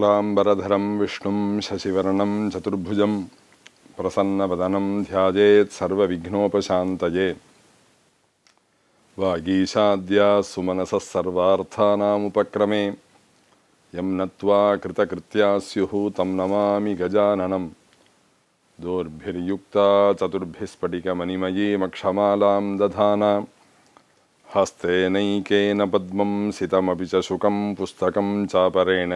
शुक्लाम्बरधरं विष्णु शशिवर्ण चतुर्भुज प्रसन्न वदनम सर्वविघ्नोपशान्तये वागीशाद्या सुमनस सर्वाक्रमे यम नत्वा कृतकृत्या स्युः तं नमामि गजाननं दोर्भिर्युक्ता चतुर्भिस्फटिकमणिमयीमक्षमालां दधाना हस्तेनैकेन पद्मं सितमपि च शुकं पुस्तकं चापरेण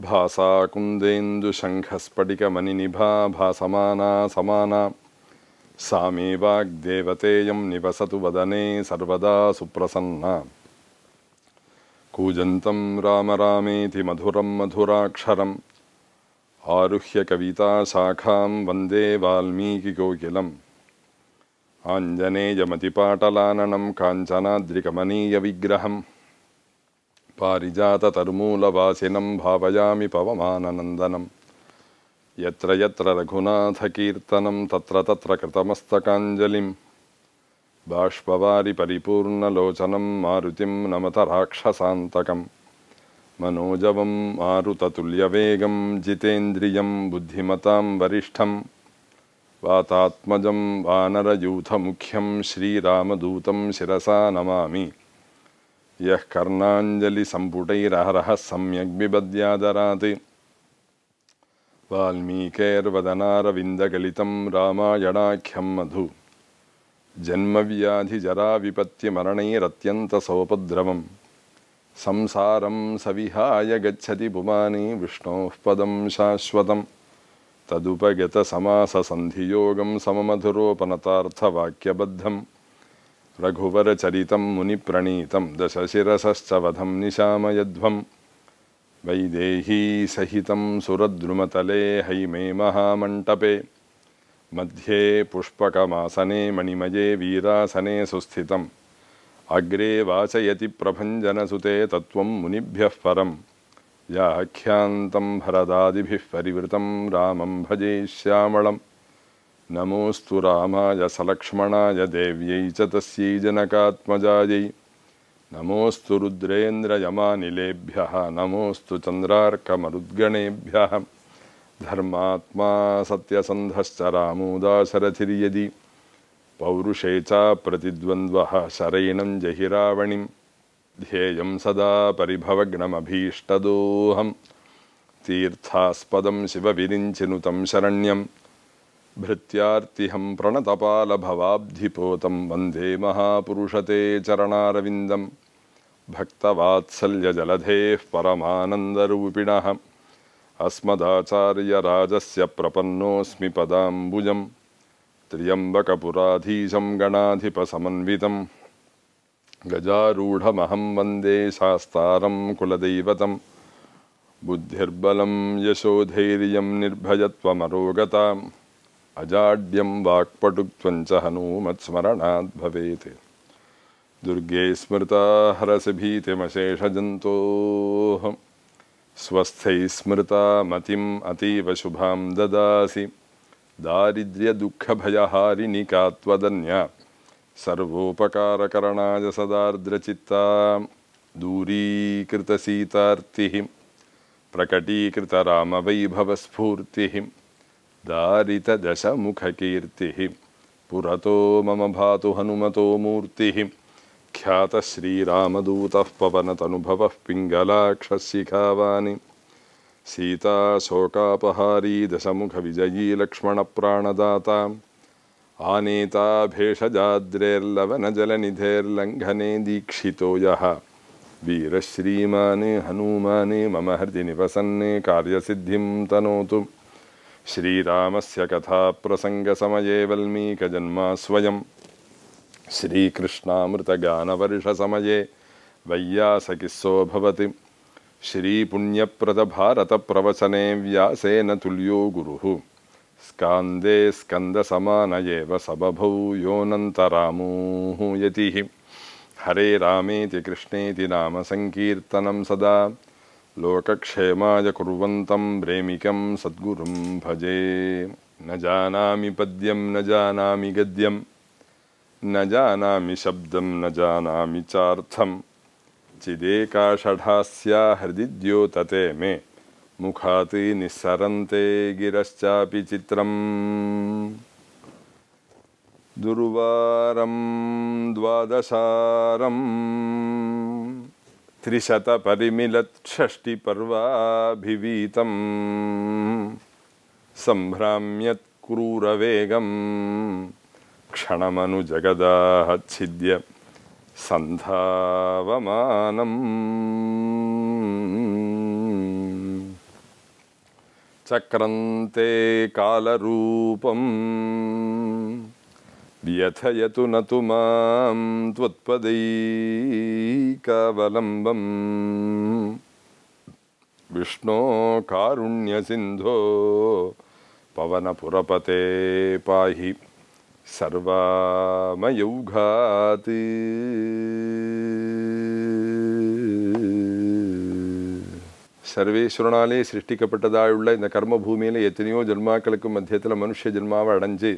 भासाकुन्देन्दुशङ्खस्फटिकमनिनिभा भासमाना समाना सा निवसतु वदने सर्वदा सुप्रसन्ना कूजन्तं राम रामेति मधुरं मधुराक्षरम् आरुह्य कविताशाखां वन्दे वाल्मीकिकोकिलम् आञ्जनेयमतिपाटलाननं काञ्चनाद्रिकमनीयविग्रहम् पारिजाततरुमूलवासिनं भावयामि पवमाननन्दनं यत्र यत्र रघुनाथकीर्तनं तत्र तत्र कृतमस्तकाञ्जलिं बाष्पवारिपरिपूर्णलोचनं मारुतिं राक्षसान्तकं मनोजवम् मारुततुल्यवेगं जितेन्द्रियं बुद्धिमतां वरिष्ठं वातात्मजं वानरयूथमुख्यं श्रीरामदूतं शिरसा नमामि यः कर्णाञ्जलिसम्पुटैरहरः सम्यग् विपद्यादराति वाल्मीकैर्वदनारविन्दगलितं रामायणाख्यं मधु जन्मव्याधिजराविपत्तिमरणैरत्यन्तसोपद्रवं संसारं सविहाय गच्छति पुमाने विष्णोः पदं शाश्वतं तदुपगतसमाससन्धियोगं सममधुरोपनतार्थवाक्यबद्धम् रघुवरचरितं मुनिप्रणीतं दशशिरसश्चवधं निशामयध्वं वैदेहीसहितं सुरद्रुमतले हैमे महामण्टपे मध्ये पुष्पकमासने मणिमये वीरासने सुस्थितम् अग्रे वाचयति प्रभञ्जनसुते तत्त्वं मुनिभ्यः परं याख्यान्तं भरदादिभिः परिवृतं रामं भजे श्यामळम् नमोऽस्तु रामाय सलक्ष्मणाय देव्यै च तस्यै जनकात्मजायै नमोऽस्तु रुद्रेन्द्रयमानिलेभ्यः नमोऽस्तु चन्द्रार्कमरुद्गणेभ्यः धर्मात्मा सत्यसन्धश्च रामोदासरथिर्यदि पौरुषे चाप्रतिद्वन्द्वः शरैणं जहिरावणिं ध्येयं सदा परिभवग्नमभीष्टदोऽहं तीर्थास्पदं शिवविरिञ्चिनुतं शरण्यम् भृत्यार्तिहं प्रणतपालभवाब्धिपोतं वंदे महापुरुषते चरणारविन्दं भक्तवात्सल्यजलधेः परमानन्दरूपिणः अस्मदाचार्यराजस्य प्रपन्नोऽस्मि पदाम्बुजं त्र्यम्बकपुराधीशं गणाधिपसमन्वितं गजारूढमहं वन्दे शास्तारं कुलदैवतं बुद्धिर्बलं यशोधैर्यं निर्भयत्वमरोगताम् अजाड्यम वाक्पटुत्वञ्च हनूमत्स्मरणाद् भवेत् दुर्गे स्मृता हरसभीतिमशेषजन्तोः स्वस्थैः स्मृता मतिम् अतीव शुभां ददासि का त्वदन्या सर्वोपकारकरणाय सदार्द्रचित्ता दूरीकृतसीतार्तिः प्रकटीकृतरामवैभवस्फूर्तिः दारित दश मुखकीर्ति पुरतो मम भातु हनुमतो मूर्ति ख्यात पवन तनुभव मूर्तिः ख्यातः श्रीरामदूतः पवनतनुभवः पिङ्गलाक्षशिखावानि सीताशोकापहारी दशमुखविजयी लक्ष्मणप्राणदाता आनेता भेषजाद्रेर्लवनजलनिधेर्लङ्घने दीक्षितो यः वीरश्रीमा हनुमा मम हृदि निवसन्ने सिद्धि तनोतु श्रीरामस्य कथाप्रसङ्गसमये वल्मीकजन्मा स्वयं श्रीकृष्णामृतगानवर्षसमये वैयासकिस्सो भवति श्रीपुण्यप्रदभारतप्रवचने व्यासेन तुल्यो गुरुः स्कान्दे एव सबभौ यतिः हरे रामेति कृष्णेति सङ्कीर्तनं सदा लोकक्षेमाय कुर्वन्तं प्रेमिकं सद्गुरुं भजे न जानामि पद्यं न जानामि गद्यं न जानामि शब्दं न जानामि चार्थं चिदेका हृदि द्योतते मे निःसरन्ते गिरश्चापि चित्रम् दुर्वारं द्वादशारम् त्रिशतपरिमिलच्छिपर्वाभिवीतं सम्भ्राम्यत् क्रूरवेगं क्षणमनुजगदाहच्छिद्य सन्धावमानम् चक्रन्ते कालरूपम् व्यथयतु न तु मां त्वत्पदैकावलम्बम् विष्णो कारुण्यसिन्धो पवनपुरपते पाहि सर्वामयौघात् சர்வேஸ்வரனாலே சிருஷ்டிக்கப்பட்டதாயுள்ள இந்த கர்மபூமியில் எத்தனையோ ஜென்மாக்களுக்கு மத்தியத்தில் மனுஷ ஜென்மாவை அடைஞ்சு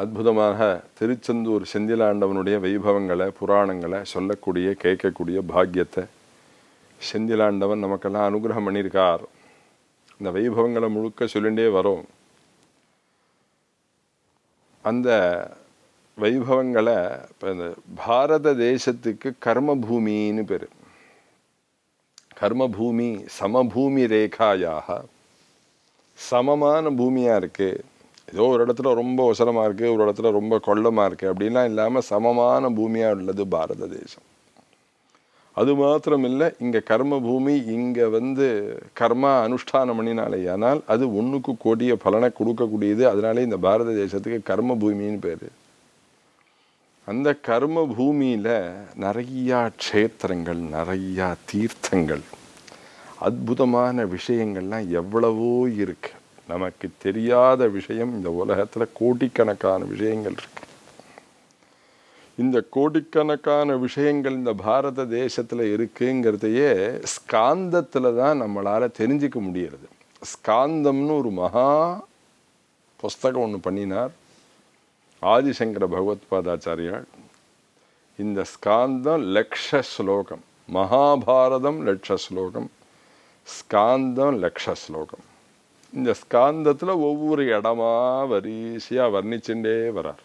அற்புதமாக திருச்செந்தூர் செந்திலாண்டவனுடைய வைபவங்களை புராணங்களை சொல்லக்கூடிய கேட்கக்கூடிய பாக்கியத்தை செந்திலாண்டவன் நமக்கெல்லாம் அனுகிரகம் பண்ணியிருக்கார் இந்த வைபவங்களை முழுக்க சொல்லிகிட்டே வரும் அந்த வைபவங்களை இப்போ இந்த பாரத தேசத்துக்கு கர்மபூமின்னு பேர் கர்மபூமி சமபூமி ரேகாயாக சமமான பூமியாக இருக்குது ஏதோ ஒரு இடத்துல ரொம்ப உசரமாக இருக்குது ஒரு இடத்துல ரொம்ப கொள்ளமாக இருக்குது அப்படின்லாம் இல்லாமல் சமமான பூமியாக உள்ளது பாரத தேசம் அது மாத்திரம் இல்லை இங்கே கர்ம பூமி இங்கே வந்து கர்மா அனுஷ்டானம் ஆனால் அது ஒன்றுக்கு கோடிய பலனை கொடுக்கக்கூடியது அதனாலே இந்த பாரத தேசத்துக்கு கர்ம பூமின்னு பேர் அந்த கர்ம பூமியில் நிறையா க்ஷேத்திரங்கள் நிறையா தீர்த்தங்கள் அற்புதமான விஷயங்கள்லாம் எவ்வளவோ இருக்குது நமக்கு தெரியாத விஷயம் இந்த உலகத்தில் கோடிக்கணக்கான விஷயங்கள் இருக்கு இந்த கோடிக்கணக்கான விஷயங்கள் இந்த பாரத தேசத்தில் இருக்குங்கிறதையே ஸ்காந்தத்தில் தான் நம்மளால் தெரிஞ்சிக்க முடியறது ஸ்காந்தம்னு ஒரு மகா புஸ்தகம் ஒன்று பண்ணினார் ஆதிசங்கர பகவத் இந்த ஸ்காந்தம் லக்ஷ ஸ்லோகம் மகாபாரதம் லட்ச ஸ்லோகம் ஸ்காந்தம் லக்ஷ ஸ்லோகம் இந்த ஸ்காந்தத்தில் ஒவ்வொரு இடமா வரிசையாக வர்ணிச்சுட்டே வரார்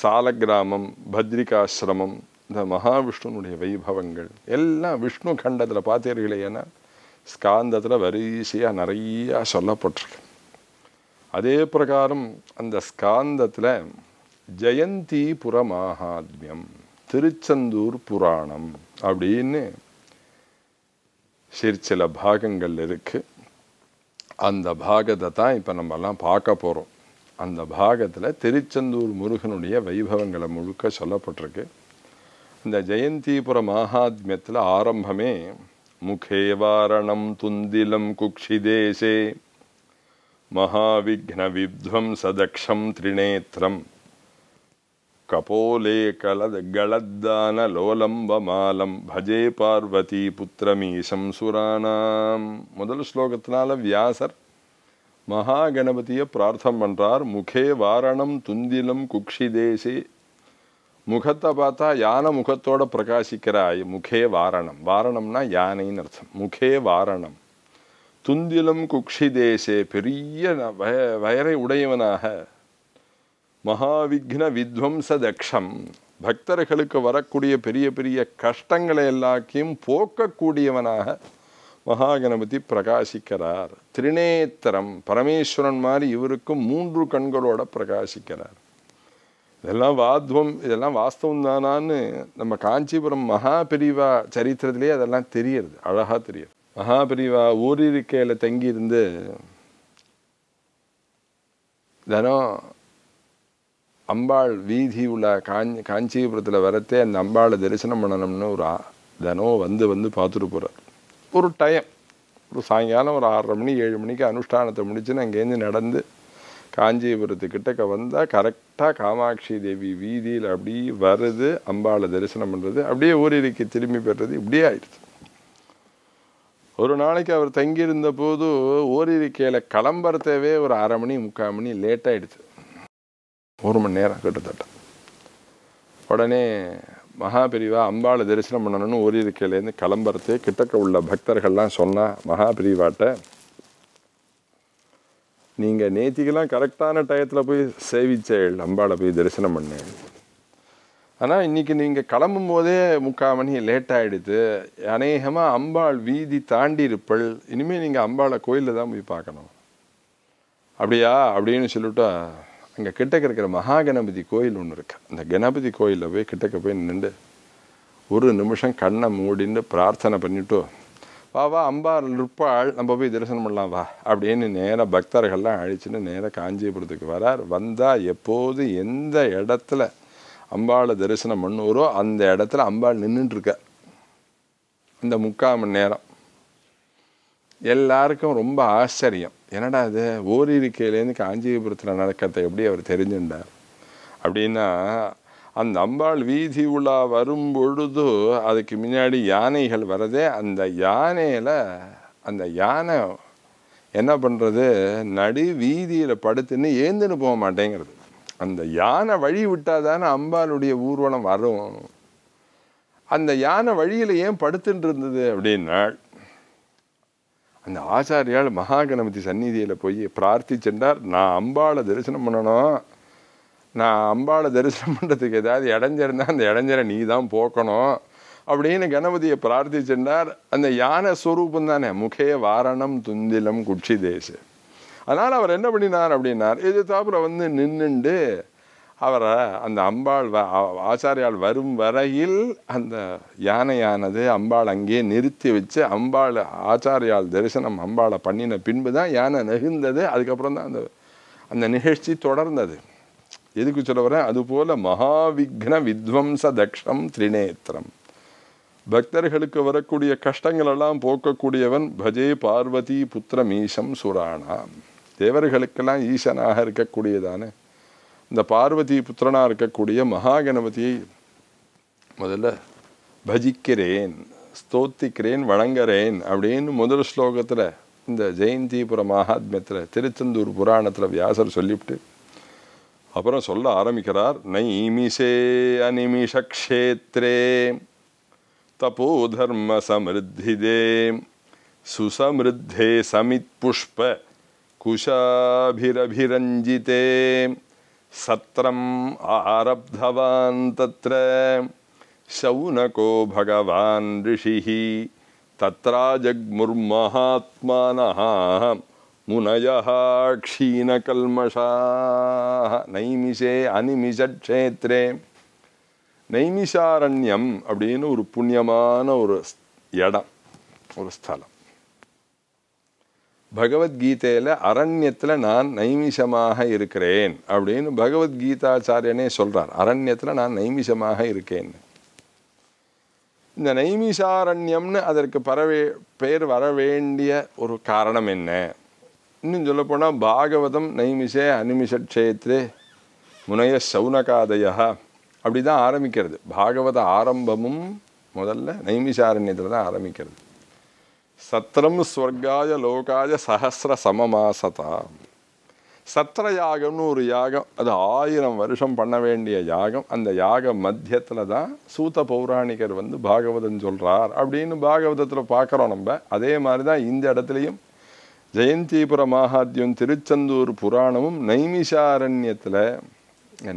சால கிராமம் பத்ரிகாசிரமம் இந்த மகாவிஷ்ணுனுடைய வைபவங்கள் எல்லாம் விஷ்ணு கண்டத்தில் பார்த்தீர்களே ஏன்னா ஸ்காந்தத்தில் வரிசையாக நிறையா சொல்லப்பட்டிருக்கு அதே பிரகாரம் அந்த ஸ்காந்தத்தில் ஜெயந்தி புற மகாத்மியம் திருச்செந்தூர் புராணம் அப்படின்னு சிற்சில பாகங்கள் இருக்குது அந்த பாகத்தை தான் இப்போ நம்மெல்லாம் பார்க்க போகிறோம் அந்த பாகத்தில் திருச்செந்தூர் முருகனுடைய வைபவங்களை முழுக்க சொல்லப்பட்டிருக்கு இந்த ஜெயந்திபுர மகாத்மியத்தில் ஆரம்பமே முகே வாரணம் துந்திலம் குக்ஷிதேசே மகாவிக்ன வித்வம் சதக்ஷம் திரிநேத்திரம் கபோலே கலத கலத்தான மாலம் பஜே பார்வதி புத்திரமீசம் சுரானாம் முதல் ஸ்லோகத்தினால வியாசர் மகா கணபதியை பிரார்த்தம் பண்ணுறார் முகே வாரணம் துந்திலம் குக்ஷி தேசி முகத்தை பார்த்தா யானை முகத்தோடு பிரகாசிக்கிறாய் முகே வாரணம் வாரணம்னா யானைன்னு அர்த்தம் முகே வாரணம் துந்திலம் குக்ஷி தேசே பெரிய வய வயரை உடையவனாக மகாவிக்ன வித்வம்ச தக்ஷம் பக்தர்களுக்கு வரக்கூடிய பெரிய பெரிய கஷ்டங்களை எல்லாத்தையும் போக்கக்கூடியவனாக மகாகணபதி பிரகாசிக்கிறார் திரிநேத்திரம் பரமேஸ்வரன் மாதிரி இவருக்கும் மூன்று கண்களோட பிரகாசிக்கிறார் இதெல்லாம் வாத்வம் இதெல்லாம் வாஸ்தவம் தானான்னு நம்ம காஞ்சிபுரம் மகாபிரிவா பிரிவா சரித்திரத்திலே அதெல்லாம் தெரியறது அழகாக தெரியுது மகாபிரிவா பிரிவா ஊரிருக்கையில் தங்கியிருந்து தினம் அம்பாள் வீதி உள்ள காஞ்சி காஞ்சிபுரத்தில் வரத்தே அந்த அம்பாளை தரிசனம் பண்ணணும்னு ஒரு தினம் வந்து வந்து பார்த்துட்டு போகிறார் ஒரு டைம் ஒரு சாயங்காலம் ஒரு ஆறரை மணி ஏழு மணிக்கு அனுஷ்டானத்தை முடிச்சுன்னு அங்கேருந்து நடந்து கிட்டக்க வந்தால் கரெக்டாக காமாட்சி தேவி வீதியில் அப்படியே வருது அம்பாளை தரிசனம் பண்ணுறது அப்படியே ஊரிலிக்கு திரும்பி பெறுறது இப்படியே ஆயிடுச்சு ஒரு நாளைக்கு அவர் தங்கியிருந்த போது ஓரிருக்கையில் கிளம்புறதவே ஒரு அரை மணி முக்கால் மணி லேட்டாகிடுச்சு ஒரு மணி நேரம் கிட்டத்தட்ட உடனே மகாபிரிவா அம்பாளை தரிசனம் பண்ணணும்னு ஓரிருக்கையிலேருந்து கிளம்புறது கிட்டக்க உள்ள பக்தர்கள்லாம் சொன்னால் மகாபிரிவாட்ட நீங்கள் நேத்திக்கெல்லாம் கரெக்டான டயத்தில் போய் சேவிச்சேள் அம்பாளை போய் தரிசனம் பண்ணேன் ஆனால் இன்றைக்கி நீங்கள் கிளம்பும் போதே முக்கால் மணி லேட் ஆகிடுது அநேகமாக அம்பாள் வீதி தாண்டி இருப்பள் இனிமேல் நீங்கள் அம்பாளை கோயிலில் தான் போய் பார்க்கணும் அப்படியா அப்படின்னு சொல்லிவிட்டா இங்கே கிட்டக்க இருக்கிற மகா கணபதி கோயில் ஒன்று இருக்குது அந்த கணபதி கோயிலில் போய் கிட்டக்க போய் நின்று ஒரு நிமிஷம் கண்ணை மூடின்னு பிரார்த்தனை பண்ணிவிட்டு வா வா அம்பா நிற்பாள் நம்ம போய் தரிசனம் பண்ணலாம் வா அப்படின்னு நேராக பக்தர்கள்லாம் அழிச்சுட்டு நேராக காஞ்சிபுரத்துக்கு வரார் வந்தால் எப்போது எந்த இடத்துல அம்பாளை தரிசனம் பண்ணுவரோ அந்த இடத்துல அம்பாள் நின்றுட்டுருக்க இந்த முக்கால் மணி நேரம் எல்லாருக்கும் ரொம்ப ஆச்சரியம் என்னடா இது ஓரிருக்கையிலேருந்து காஞ்சிபுரத்தில் நடக்கிறத எப்படி அவர் தெரிஞ்சுட்டார் அப்படின்னா அந்த அம்பாள் வீதி உலா வரும் பொழுது அதுக்கு முன்னாடி யானைகள் வரதே அந்த யானையில் அந்த யானை என்ன பண்ணுறது நடு வீதியில் படுத்துன்னு ஏந்துன்னு போக மாட்டேங்கிறது அந்த யானை வழி விட்டால் தானே அம்பாளுடைய ஊர்வலம் வரும் அந்த யானை வழியில் ஏன் படுத்துட்டு இருந்தது அப்படின்னா அந்த ஆச்சாரியால் மகாகணபதி சந்நிதியில் போய் பிரார்த்திச்சென்றார் நான் அம்பாளை தரிசனம் பண்ணணும் நான் அம்பாளை தரிசனம் பண்ணுறதுக்கு ஏதாவது இடைஞ்சிருந்தால் அந்த இடைஞ்சரை நீ தான் போக்கணும் அப்படின்னு கணபதியை பிரார்த்திச்சென்றார் அந்த யானை ஸ்வரூபம் தானே முகே வாரணம் துந்திலம் குட்சி தேசு அதனால் அவர் என்ன பண்ணினார் அப்படின்னார் இது தாப்புல வந்து நின்றுண்டு அவரை அந்த அம்பாள் வ ஆச்சாரியால் வரும் வரையில் அந்த யானையானது அம்பாள் அங்கேயே நிறுத்தி வச்சு அம்பாள் ஆச்சாரியால் தரிசனம் அம்பாளை பண்ணின பின்பு தான் யானை நெகிழ்ந்தது அதுக்கப்புறம் தான் அந்த அந்த நிகழ்ச்சி தொடர்ந்தது எதுக்கு சொல்ல வரேன் அதுபோல் மகாவிக்ன வித்வம்ச தக்ஷம் திரிநேத்திரம் பக்தர்களுக்கு வரக்கூடிய கஷ்டங்களெல்லாம் போக்கக்கூடியவன் பஜே பார்வதி புத்திரம் ஈசம் சுராணாம் தேவர்களுக்கெல்லாம் ஈசனாக இருக்கக்கூடியதானே இந்த பார்வதி புத்திரனாக இருக்கக்கூடிய மகாகணபதியை முதல்ல பஜிக்கிறேன் ஸ்தோத்திக்கிறேன் வணங்குறேன் அப்படின்னு முதல் ஸ்லோகத்தில் இந்த ஜெயந்திபுர மகாத்மியத்தில் திருச்செந்தூர் புராணத்தில் வியாசர் சொல்லிவிட்டு அப்புறம் சொல்ல ஆரம்பிக்கிறார் நைமிஷே அனிமிஷக்ஷேத்ரே தபோ தர்ம சமிருத்திதே சுசமிருத்தே சமித் புஷ்ப குஷாபிரபிரஞ்சிதே सत्रम् आरब्धवान् तत्र शौनको भगवान् ऋषिः तत्रा जग्मुर्महात्मानः मुनयः क्षीणकल्मषाः नैमिषे अनिमिषक्षेत्रे नैमिषारण्यम् अपि पुण्यमान उपण्यमान பகவத்கீதையில் அரண்யத்தில் நான் நைமிஷமாக இருக்கிறேன் அப்படின்னு பகவத்கீதாச்சாரியனே சொல்கிறார் அரண்யத்தில் நான் நைமிஷமாக இருக்கேன் இந்த நைமிஷாரண்யம்னு அதற்கு பரவே பேர் வர வேண்டிய ஒரு காரணம் என்ன இன்னும் சொல்லப்போனால் பாகவதம் நைமிஷே அனிமிஷேத்ரே முனைய சௌனகாதயா அப்படி தான் ஆரம்பிக்கிறது பாகவத ஆரம்பமும் முதல்ல நைமிஷாரண்யத்தில் தான் ஆரம்பிக்கிறது சத்திரம் ஸ்வர்காய லோகாய சஹசிர சமமாசதா சத்திர யாகம்னு ஒரு யாகம் அது ஆயிரம் வருஷம் பண்ண வேண்டிய யாகம் அந்த யாக மத்தியத்தில் தான் சூத்த பௌராணிகர் வந்து பாகவதம் சொல்கிறார் அப்படின்னு பாகவதத்தில் பார்க்குறோம் நம்ம அதே மாதிரி தான் இந்த இடத்துலையும் ஜெயந்திபுர மாகாத்தியம் திருச்செந்தூர் புராணமும் நைமிஷாரண்யத்தில்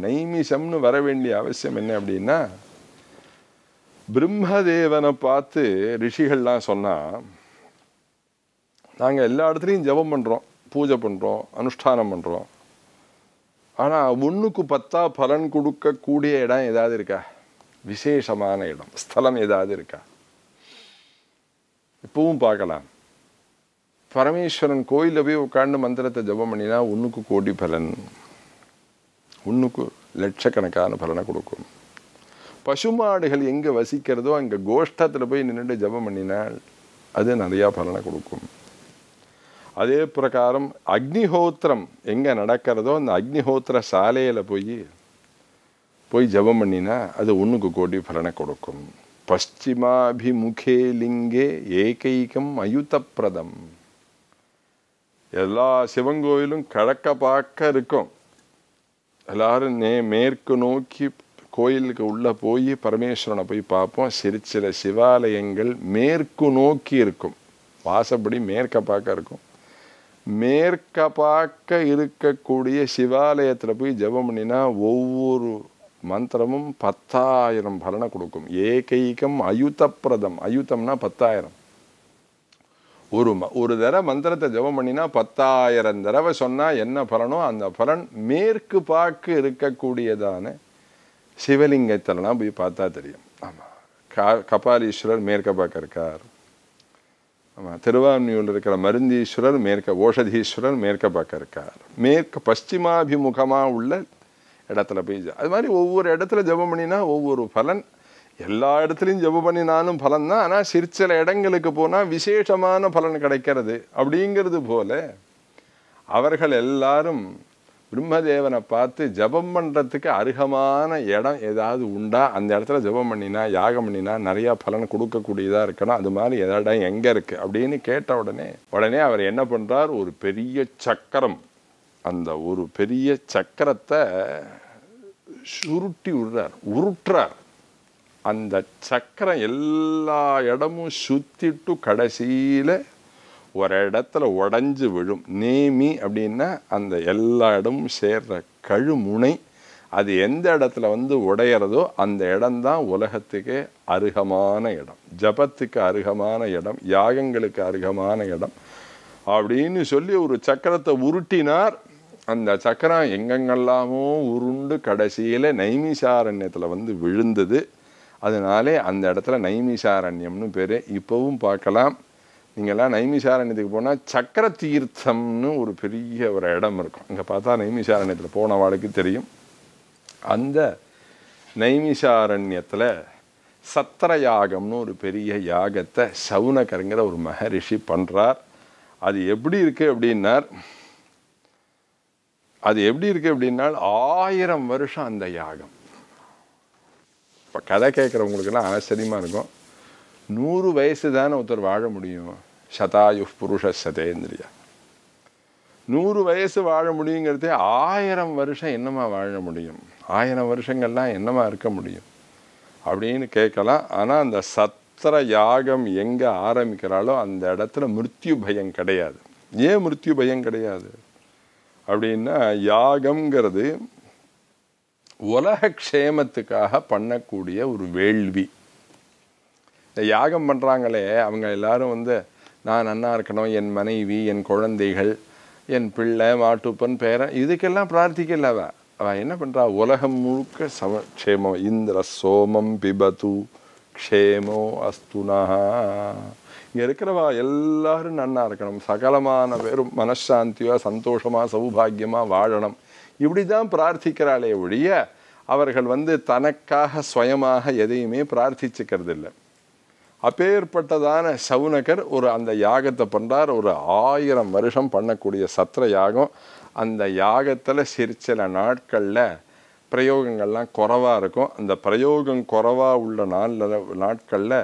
நைமிஷம்னு வர வேண்டிய அவசியம் என்ன அப்படின்னா பிரம்மதேவனை பார்த்து ரிஷிகள்லாம் சொன்னால் நாங்கள் எல்லா இடத்துலையும் ஜபம் பண்ணுறோம் பூஜை பண்ணுறோம் அனுஷ்டானம் பண்ணுறோம் ஆனால் ஒன்றுக்கு பத்தா பலன் கொடுக்கக்கூடிய இடம் ஏதாவது இருக்கா விசேஷமான இடம் ஸ்தலம் ஏதாவது இருக்கா இப்பவும் பார்க்கலாம் பரமேஸ்வரன் கோயிலில் போய் உட்காந்து மந்திரத்தை ஜபம் பண்ணினா ஒன்றுக்கு கோடி பலன் ஒன்றுக்கு லட்சக்கணக்கான பலனை கொடுக்கும் பசுமாடுகள் எங்கே வசிக்கிறதோ அங்கே கோஷ்டத்தில் போய் நின்றுட்டு ஜபம் பண்ணினால் அது நிறையா பலனை கொடுக்கும் அதே பிரகாரம் அக்னிஹோத்திரம் எங்கே நடக்கிறதோ அந்த அக்னிஹோத்திர சாலையில் போய் போய் ஜபம் பண்ணினா அது ஒன்றுக்கு கோடி பலனை கொடுக்கும் பஷ்டிமாபிமுகே லிங்கே ஏகைகம் அயுத்தப்பிரதம் எல்லா சிவன் கோயிலும் கிழக்க பார்க்க இருக்கும் எல்லாரும் நே மேற்கு நோக்கி கோயிலுக்கு உள்ளே போய் பரமேஸ்வரனை போய் பார்ப்போம் சிறு சில சிவாலயங்கள் மேற்கு நோக்கி இருக்கும் வாசப்படி மேற்க பார்க்க இருக்கும் மேற்க பார்க்க இருக்கக்கூடிய சிவாலயத்தில் போய் ஜபம் பண்ணினா ஒவ்வொரு மந்திரமும் பத்தாயிரம் பலனை கொடுக்கும் ஏகைக்கம் அயுத்தப்பிரதம் அயுத்தம்னா பத்தாயிரம் ஒரு ம ஒரு தடவை மந்திரத்தை ஜபம் பண்ணினா பத்தாயிரம் தடவை சொன்னால் என்ன பலனோ அந்த பலன் மேற்கு பார்க்க இருக்கக்கூடியதான சிவலிங்கத்திலலாம் போய் பார்த்தா தெரியும் ஆமாம் கா கபாலீஸ்வரர் மேற்க பார்க்க இருக்கார் ஆமாம் திருவான்மியூரில் இருக்கிற மருந்தீஸ்வரர் மேற்க ஓஷதீஸ்வரர் மேற்க பார்க்க இருக்கார் மேற்கு பশ্চিமாபிமுகமாக உள்ள இடத்துல போய் அது மாதிரி ஒவ்வொரு இடத்துல ஜபம் பண்ணினா ஒவ்வொரு பலன் எல்லா இடத்துலையும் ஜபம் பண்ணினாலும் பலன் தான் ஆனால் சிற்சில இடங்களுக்கு போனால் விசேஷமான பலன் கிடைக்கிறது அப்படிங்கிறது போல அவர்கள் எல்லாரும் பிரம்மதேவனை பார்த்து ஜபம் பண்ணுறதுக்கு அருகமான இடம் ஏதாவது உண்டா அந்த இடத்துல ஜபம் பண்ணினா யாகம் பண்ணினா நிறையா பலன் கொடுக்கக்கூடியதாக இருக்கணும் அது மாதிரி ஏதாவது இடம் எங்கே இருக்குது அப்படின்னு கேட்ட உடனே உடனே அவர் என்ன பண்ணுறார் ஒரு பெரிய சக்கரம் அந்த ஒரு பெரிய சக்கரத்தை சுருட்டி விடுறார் உருட்டுறார் அந்த சக்கரம் எல்லா இடமும் சுற்றிட்டு கடைசியில் ஒரு இடத்துல உடஞ்சி விழும் நேமி அப்படின்னா அந்த எல்லா இடமும் சேர்ற கழுமுனை அது எந்த இடத்துல வந்து உடையிறதோ அந்த இடம்தான் உலகத்துக்கே அருகமான இடம் ஜபத்துக்கு அருகமான இடம் யாகங்களுக்கு அருகமான இடம் அப்படின்னு சொல்லி ஒரு சக்கரத்தை உருட்டினார் அந்த சக்கரம் எங்கெங்கெல்லாமோ உருண்டு கடைசியில் நைமிசாரண்யத்தில் வந்து விழுந்தது அதனாலே அந்த இடத்துல நைமிசாரண்யம்னு பேர் இப்போவும் பார்க்கலாம் நீங்கள்லாம் நைமிசாரண்யத்துக்கு போனால் சக்கர தீர்த்தம்னு ஒரு பெரிய ஒரு இடம் இருக்கும் இங்கே பார்த்தா நைமிசாரண்யத்தில் போன வாழ்க்கை தெரியும் அந்த நைமிசாரண்யத்தில் சத்திர யாகம்னு ஒரு பெரிய யாகத்தை சவுனகருங்கிற ஒரு மகரிஷி பண்ணுறார் அது எப்படி இருக்குது அப்படின்னார் அது எப்படி இருக்குது அப்படின்னா ஆயிரம் வருஷம் அந்த யாகம் இப்போ கதை கேட்குறவங்களுக்குலாம் ஆச்சரியமாக இருக்கும் நூறு வயசு தானே ஒருத்தர் வாழ முடியும் சதாயு புருஷ சதேந்திரியா நூறு வயசு வாழ முடியுங்கிறதே ஆயிரம் வருஷம் என்னமா வாழ முடியும் ஆயிரம் வருஷங்கள்லாம் என்னமா இருக்க முடியும் அப்படின்னு கேட்கலாம் ஆனால் அந்த சத்திர யாகம் எங்கே ஆரம்பிக்கிறாளோ அந்த இடத்துல மிருத்யு பயம் கிடையாது ஏன் மிருத்யு பயம் கிடையாது அப்படின்னா யாகம்ங்கிறது உலக க்ஷேமத்துக்காக பண்ணக்கூடிய ஒரு வேள்வி இந்த யாகம் பண்ணுறாங்களே அவங்க எல்லாரும் வந்து நான் நன்னா இருக்கணும் என் மனைவி என் குழந்தைகள் என் பிள்ளை மாட்டுப்பன் பேரன் இதுக்கெல்லாம் பிரார்த்திக்கல அவ அவள் என்ன பண்ணுறா உலகம் முழுக்க சமக்ஷேமம் இந்திர சோமம் பிபது க்ஷேமோ அஸ்துனா இங்கே இருக்கிறவா எல்லாரும் நன்னா இருக்கணும் சகலமான பேரும் மனசாந்தியாக சந்தோஷமாக சௌபாகியமாக வாழணும் இப்படி தான் பிரார்த்திக்கிறாளே ஒழிய அவர்கள் வந்து தனக்காக சுயமாக எதையுமே பிரார்த்திச்சுக்கிறது இல்லை அப்பேற்பட்டதான சவுனகர் ஒரு அந்த யாகத்தை பண்ணுறார் ஒரு ஆயிரம் வருஷம் பண்ணக்கூடிய சத்திர யாகம் அந்த யாகத்தில் சிற்சில நாட்களில் பிரயோகங்கள்லாம் குறவாக இருக்கும் அந்த பிரயோகம் குறவாக உள்ள நாளில் நாட்களில்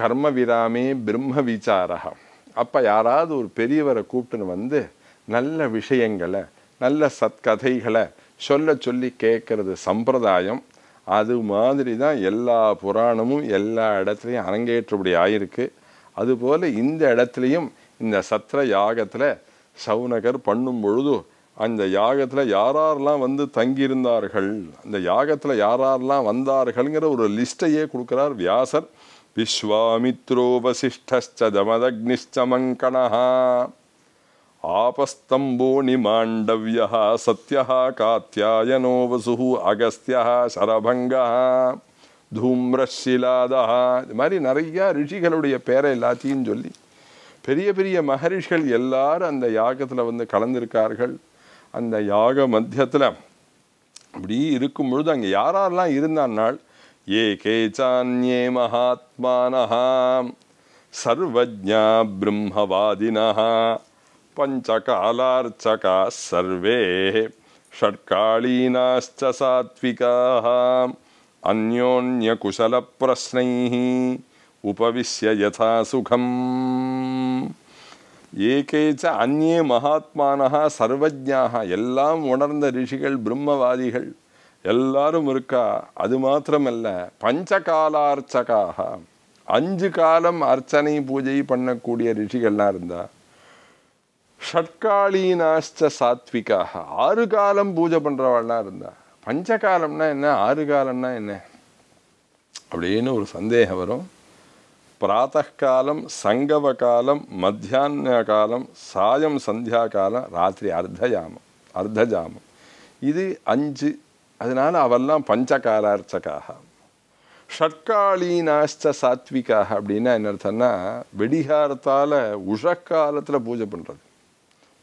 கர்ம விராமே பிரம்ம விசாரகம் அப்போ யாராவது ஒரு பெரியவரை கூப்பிட்டுன்னு வந்து நல்ல விஷயங்களை நல்ல சத்கதைகளை சொல்ல சொல்லி கேட்குறது சம்பிரதாயம் அது மாதிரி தான் எல்லா புராணமும் எல்லா இடத்துலையும் அரங்கேற்றபடி ஆயிருக்கு அதுபோல் இந்த இடத்துலையும் இந்த சத்திர யாகத்தில் சவுனகர் பண்ணும் பொழுது அந்த யாகத்தில் யாரெல்லாம் வந்து தங்கியிருந்தார்கள் அந்த யாகத்தில் யாரெல்லாம் வந்தார்கள்ங்கிற ஒரு லிஸ்ட்டையே கொடுக்குறார் வியாசர் விஸ்வாமித்ரோபசிஷ்டமதக்னிஷ்டமங்கணா மாண்டவிய सत्यः காத்தியாயனோ वसुः அகஸ்திய சரபங்க தூம்ரஷிலாதா இது மாதிரி நிறையா ரிஷிகளுடைய பேரை எல்லாத்தையும் சொல்லி பெரிய பெரிய மகரிஷிகள் எல்லாரும் அந்த யாகத்தில் வந்து கலந்திருக்கார்கள் அந்த யாக மத்தியத்தில் இப்படி இருக்கும் பொழுது அங்கே யாரெல்லாம் இருந்தான்னால் ஏ கேச்சான்யே மகாத்மானஹா சர்வஜா பிரம்மவாதினா पञ्चकालार्चकाः सर्वे षट्कालीनाश्च सात्विकाः अन्योन्यकुशलप्रश्नैः उपविश्य यथा சுகம் ஏகேச்ச அந்நே மகாத்மானஹா சர்வஜாக எல்லாம் உணர்ந்த ரிஷிகள் பிரம்மவாதிகள் எல்லாரும் இருக்கா அது மாத்திரமல்ல பஞ்சகாலார்ச்சகாக அஞ்சு காலம் அர்ச்சனை பூஜை பண்ணக்கூடிய ரிஷிகள்லாம் இருந்தால் ஷட்காளீனாச்ச சாத்விகாக ஆறு காலம் பூஜை பண்ணுறவாள்லாம் இருந்தா பஞ்ச காலம்னா என்ன ஆறு காலம்னா என்ன அப்படின்னு ஒரு சந்தேகம் வரும் பிராத்தகாலம் சங்கவ காலம் மத்தியான காலம் சாயம் சந்தியா காலம் ராத்திரி அர்த்தஜாமம் அர்த்தஜாமம் இது அஞ்சு அதனால் அவெல்லாம் பஞ்சகாலார்ச்சகாக ஷட்காளீனாச்ச சாத்விகாக அப்படின்னா என்ன அர்த்தம்னா வெடிகாரத்தால் உஷக்காலத்தில் பூஜை பண்ணுறது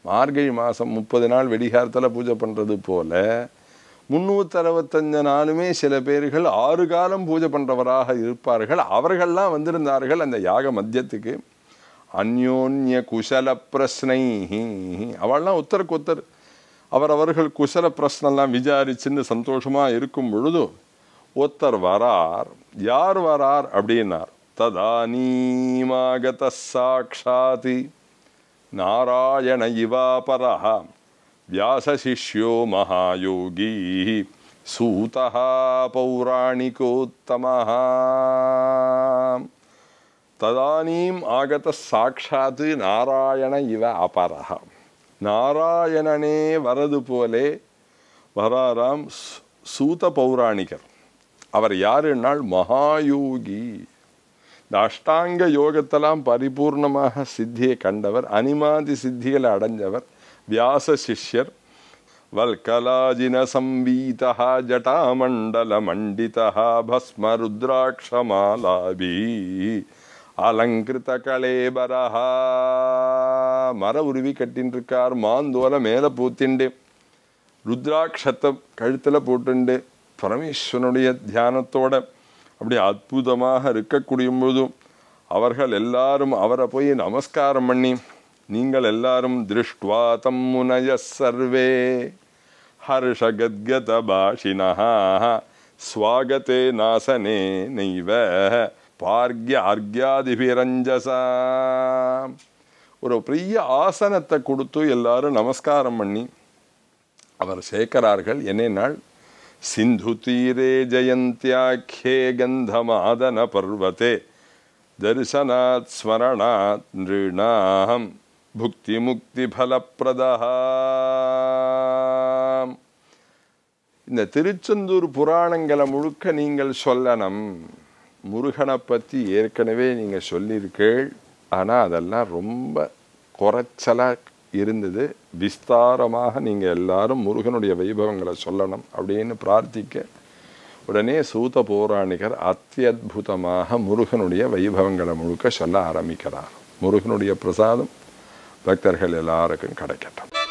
மார்கழி மாதம் முப்பது நாள் வெடிகாரத்தில் பூஜை பண்ணுறது போல் முந்நூற்றறுபத்தஞ்சு நாளுமே சில பேர்கள் ஆறு காலம் பூஜை பண்ணுறவராக இருப்பார்கள் அவர்கள்லாம் வந்திருந்தார்கள் அந்த யாக மத்தியத்துக்கு அந்யோன்ய குசல பிரஸ்னை அவள்லாம் ஒத்தருக்கு ஒத்தர் அவரவர்கள் குசல பிரஸ்னெல்லாம் விசாரிச்சுன்னு சந்தோஷமாக இருக்கும் பொழுது ஒத்தர் வரார் யார் வரார் அப்படின்னார் ததானீமாக சாட்சாதி నారాయణ ఇవాపర వ్యాసశిష్యో మహాయోగీ సూత పౌరాణికోత్తమ తదనీం ఆగత సాక్షాత్ నారాయణ ఇవ అపర நாராயணனே வரது போலே வராராம் சூத பௌராணிகர் அவர் யாருன்னால் மகாயோகி இந்த அஷ்டாங்க யோகத்தெல்லாம் பரிபூர்ணமாக சித்தியை கண்டவர் அனிமாதி சித்திகளை அடைஞ்சவர் வியாச சிஷ்யர் வல்கலாஜின சம்பீதா ஜட்டாமண்டல மண்டிதா பஸ்மருத்ராட்சமாலாபி அலங்கிருத கலேபரஹா மர உருவி கட்டின்றிருக்கார் மாந்தோலை மேலே பூத்திண்டு ருத்ராட்சத்தை கழுத்தில் போட்டுண்டு பரமேஸ்வரனுடைய தியானத்தோட அப்படி அற்புதமாக இருக்கக்கூடியும் போதும் அவர்கள் எல்லாரும் அவரை போய் நமஸ்காரம் பண்ணி நீங்கள் எல்லாரும் திருஷ்டுவா தம் முனய சர்வே ஹர்ஷகத்கத பாஷினா ஸ்வாகத்தே நாசனே நெய்வ பார்க்ய அர்க்யாதிபிரஞ்சசா ஒரு பெரிய ஆசனத்தை கொடுத்து எல்லாரும் நமஸ்காரம் பண்ணி அவர் சேர்க்கிறார்கள் என்னென்னால் பர்வத்தே தரிசனாத் ஸ்மரணாத் நிருணாஹம் புக்தி முக்தி புக்திமுக்திஃலப்பிரதா இந்த திருச்செந்தூர் புராணங்களை முழுக்க நீங்கள் சொல்லணும் முருகனை பற்றி ஏற்கனவே நீங்கள் சொல்லியிருக்கீள் ஆனால் அதெல்லாம் ரொம்ப குறைச்சலாக இருந்தது விஸ்தாரமாக நீங்கள் எல்லாரும் முருகனுடைய வைபவங்களை சொல்லணும் அப்படின்னு பிரார்த்திக்க உடனே சூத பௌராணிகர் அத்தியுதமாக முருகனுடைய வைபவங்களை முழுக்க சொல்ல ஆரம்பிக்கிறார் முருகனுடைய பிரசாதம் பக்தர்கள் எல்லாருக்கும் கிடைக்கட்டும்